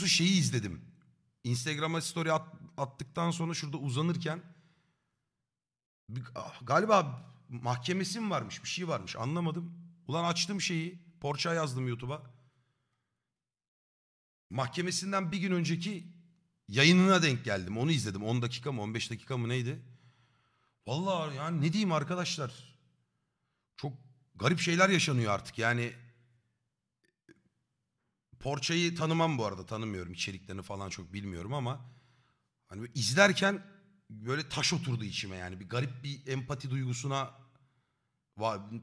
Su şeyi izledim. Instagram'a story at, attıktan sonra şurada uzanırken bir- ah, galiba mahkemesi mi varmış bir şey varmış anlamadım. Ulan açtım şeyi Porça yazdım YouTube'a. Mahkemesinden bir gün önceki yayınına denk geldim. Onu izledim. 10 dakika mı 15 dakika mı neydi? Vallahi yani ne diyeyim arkadaşlar. Çok garip şeyler yaşanıyor artık. Yani Porça'yı tanımam bu arada tanımıyorum içeriklerini falan çok bilmiyorum ama hani izlerken böyle taş oturdu içime yani bir garip bir empati duygusuna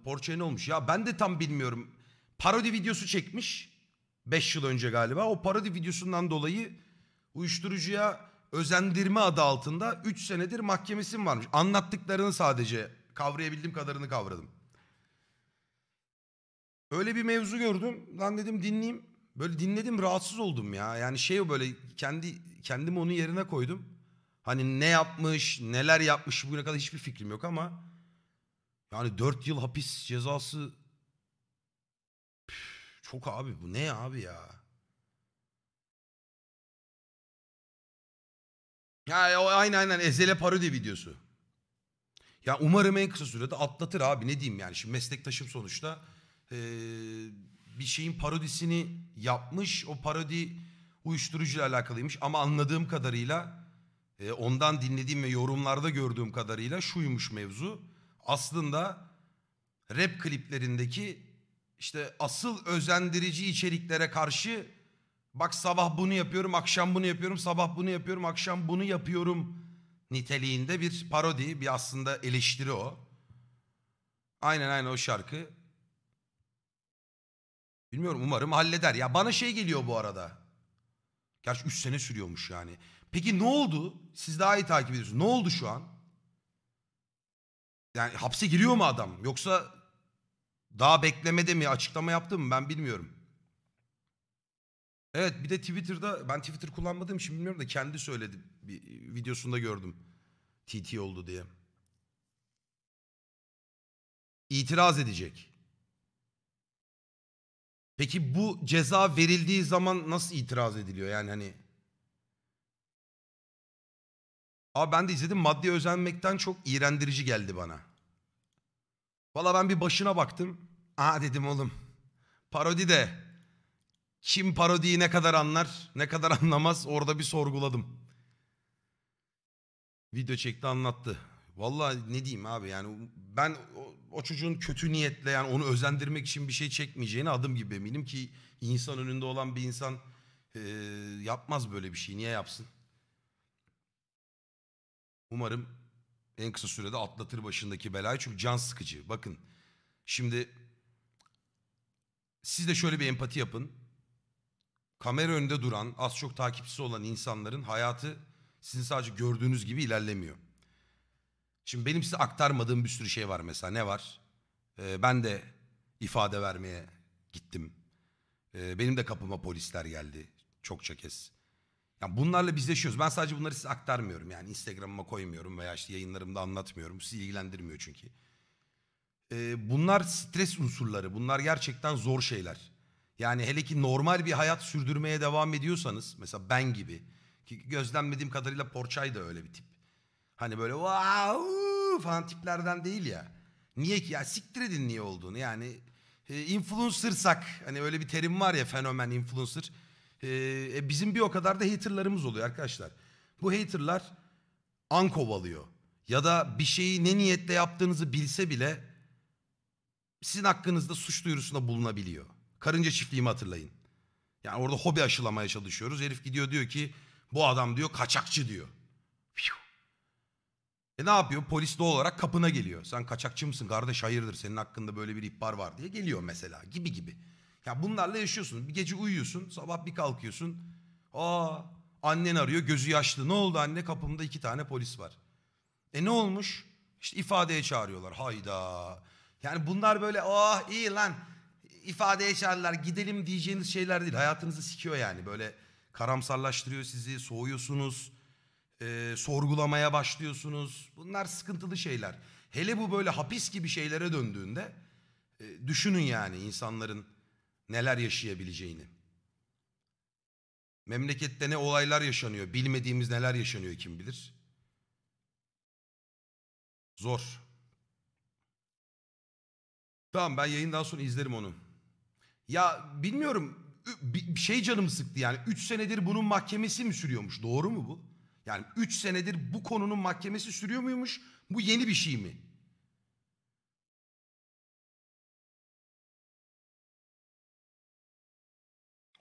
Porça'ya ne olmuş ya ben de tam bilmiyorum parodi videosu çekmiş 5 yıl önce galiba o parodi videosundan dolayı uyuşturucuya özendirme adı altında 3 senedir mahkemesin varmış anlattıklarını sadece kavrayabildiğim kadarını kavradım. Öyle bir mevzu gördüm. Lan dedim dinleyeyim. Böyle dinledim rahatsız oldum ya. Yani şey böyle kendi kendimi onun yerine koydum. Hani ne yapmış, neler yapmış bugüne kadar hiçbir fikrim yok ama yani 4 yıl hapis cezası çok abi bu ne abi ya? Ya o aynen aynen Ezele parodi videosu. Ya umarım en kısa sürede atlatır abi ne diyeyim yani. Şimdi meslektaşım sonuçta. Ee, bir şeyin parodisini yapmış. O parodi uyuşturucuyla alakalıymış ama anladığım kadarıyla e, ondan dinlediğim ve yorumlarda gördüğüm kadarıyla şuymuş mevzu. Aslında rap kliplerindeki işte asıl özendirici içeriklere karşı bak sabah bunu yapıyorum, akşam bunu yapıyorum, sabah bunu yapıyorum, akşam bunu yapıyorum niteliğinde bir parodi, bir aslında eleştiri o. Aynen aynen o şarkı. Bilmiyorum umarım halleder. Ya bana şey geliyor bu arada. Gerçi 3 sene sürüyormuş yani. Peki ne oldu? Siz daha iyi takip ediyorsunuz. Ne oldu şu an? Yani hapse giriyor mu adam? Yoksa daha beklemede mi? Açıklama yaptı mı? Ben bilmiyorum. Evet bir de Twitter'da ben Twitter kullanmadığım için bilmiyorum da kendi söyledi bir videosunda gördüm. TT oldu diye. İtiraz edecek. Peki bu ceza verildiği zaman nasıl itiraz ediliyor? Yani hani Abi ben de izledim maddi özenmekten çok iğrendirici geldi bana. Valla ben bir başına baktım. Aa dedim oğlum. Parodi de. Kim parodiyi ne kadar anlar, ne kadar anlamaz orada bir sorguladım. Video çekti anlattı. Vallahi ne diyeyim abi yani ben o, o çocuğun kötü niyetle yani onu özendirmek için bir şey çekmeyeceğini adım gibi eminim ki insan önünde olan bir insan e, yapmaz böyle bir şey. Niye yapsın? Umarım en kısa sürede atlatır başındaki belayı çünkü can sıkıcı. Bakın şimdi siz de şöyle bir empati yapın. Kamera önünde duran, az çok takipçisi olan insanların hayatı sizin sadece gördüğünüz gibi ilerlemiyor. Şimdi benim size aktarmadığım bir sürü şey var mesela. Ne var? Ee, ben de ifade vermeye gittim. Ee, benim de kapıma polisler geldi çok kez. Yani bunlarla biz yaşıyoruz. Ben sadece bunları size aktarmıyorum. Yani Instagram'ıma koymuyorum veya işte yayınlarımda anlatmıyorum. Sizi ilgilendirmiyor çünkü. Ee, bunlar stres unsurları. Bunlar gerçekten zor şeyler. Yani hele ki normal bir hayat sürdürmeye devam ediyorsanız mesela ben gibi ki gözlemlediğim kadarıyla Porçay da öyle bir tip. Hani böyle wow falan tiplerden değil ya. Niye ki ya siktir edin niye olduğunu yani. E, influencersak hani öyle bir terim var ya fenomen influencer. E, e, bizim bir o kadar da haterlarımız oluyor arkadaşlar. Bu haterlar an kovalıyor. Ya da bir şeyi ne niyetle yaptığınızı bilse bile sizin hakkınızda suç duyurusunda bulunabiliyor. Karınca çiftliğimi hatırlayın. Yani orada hobi aşılamaya çalışıyoruz. Herif gidiyor diyor ki bu adam diyor kaçakçı diyor. E ne yapıyor? Polis doğal olarak kapına geliyor. Sen kaçakçı mısın kardeş hayırdır senin hakkında böyle bir ihbar var diye geliyor mesela gibi gibi. Ya bunlarla yaşıyorsun. Bir gece uyuyorsun sabah bir kalkıyorsun. Aa annen arıyor gözü yaşlı. Ne oldu anne kapımda iki tane polis var. E ne olmuş? İşte ifadeye çağırıyorlar. Hayda. Yani bunlar böyle ah oh, iyi lan ifadeye çağırırlar gidelim diyeceğiniz şeyler değil. Hayatınızı sikiyor yani böyle karamsarlaştırıyor sizi soğuyorsunuz e, sorgulamaya başlıyorsunuz. Bunlar sıkıntılı şeyler. Hele bu böyle hapis gibi şeylere döndüğünde e, düşünün yani insanların neler yaşayabileceğini. Memlekette ne olaylar yaşanıyor, bilmediğimiz neler yaşanıyor kim bilir. Zor. Tamam ben yayından sonra izlerim onu. Ya bilmiyorum bir şey canım sıktı yani 3 senedir bunun mahkemesi mi sürüyormuş doğru mu bu? Yani 3 senedir bu konunun mahkemesi sürüyor muymuş? Bu yeni bir şey mi?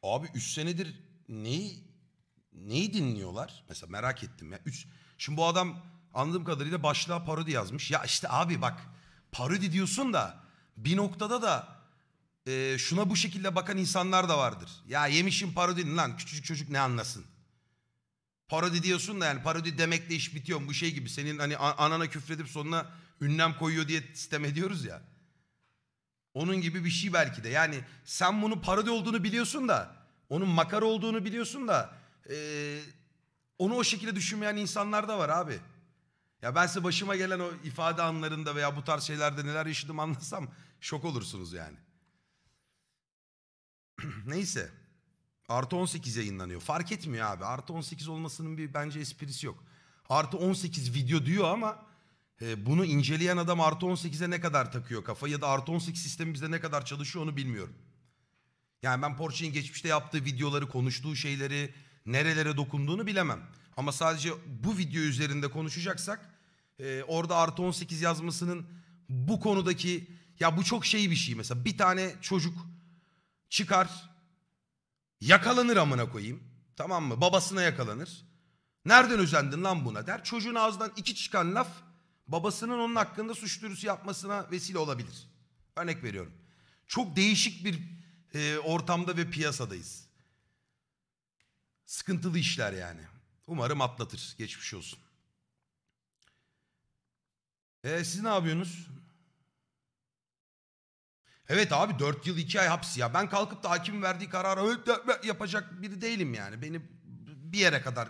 Abi 3 senedir neyi neyi dinliyorlar? Mesela merak ettim ya. Üç, şimdi bu adam anladığım kadarıyla başlığa parodi yazmış. Ya işte abi bak parodi diyorsun da bir noktada da e, şuna bu şekilde bakan insanlar da vardır. Ya yemişim parodi lan küçücük çocuk ne anlasın? Parodi diyorsun da yani parodi demekle iş bitiyor. Bu şey gibi senin hani anana küfredip sonuna ünlem koyuyor diye sistem ediyoruz ya. Onun gibi bir şey belki de. Yani sen bunu parodi olduğunu biliyorsun da onun makar olduğunu biliyorsun da ee, onu o şekilde düşünmeyen insanlar da var abi. Ya ben size başıma gelen o ifade anlarında veya bu tarz şeylerde neler yaşadım anlasam şok olursunuz yani. Neyse. Artı 18 yayınlanıyor. Fark etmiyor abi. Artı 18 olmasının bir bence esprisi yok. Artı 18 video diyor ama e, bunu inceleyen adam artı 18'e ne kadar takıyor kafa ya da artı 18 sistemi bize ne kadar çalışıyor onu bilmiyorum. Yani ben Porsche'nin geçmişte yaptığı videoları, konuştuğu şeyleri, nerelere dokunduğunu bilemem. Ama sadece bu video üzerinde konuşacaksak e, orada artı 18 yazmasının bu konudaki ya bu çok şey bir şey mesela bir tane çocuk çıkar Yakalanır amına koyayım. Tamam mı? Babasına yakalanır. Nereden özendin lan buna der. Çocuğun ağzından iki çıkan laf babasının onun hakkında suç duyurusu yapmasına vesile olabilir. Örnek veriyorum. Çok değişik bir e, ortamda ve piyasadayız. Sıkıntılı işler yani. Umarım atlatır. Geçmiş olsun. E, siz ne yapıyorsunuz? Evet abi 4 yıl 2 ay hapsi ya. Ben kalkıp da hakimin verdiği kararı yapacak biri değilim yani. Beni bir yere kadar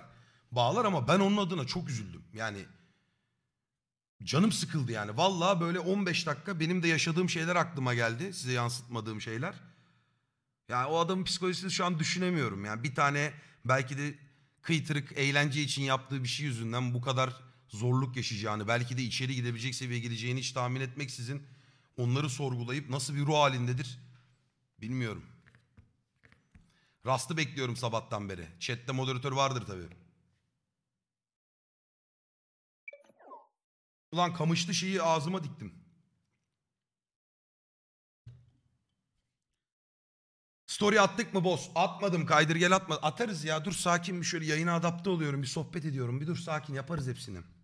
bağlar ama ben onun adına çok üzüldüm. Yani canım sıkıldı yani. Vallahi böyle 15 dakika benim de yaşadığım şeyler aklıma geldi. Size yansıtmadığım şeyler. Yani o adamın psikolojisini şu an düşünemiyorum. Yani bir tane belki de kıytırık eğlence için yaptığı bir şey yüzünden bu kadar zorluk yaşayacağını, belki de içeri gidebilecek seviyeye geleceğini hiç tahmin etmeksizin onları sorgulayıp nasıl bir ruh halindedir bilmiyorum. Rastı bekliyorum sabahtan beri. Chat'te moderatör vardır tabii. Ulan kamışlı şeyi ağzıma diktim. Story attık mı boss? Atmadım kaydır gel atma. Atarız ya dur sakin bir şöyle yayına adapte oluyorum. Bir sohbet ediyorum. Bir dur sakin yaparız hepsini.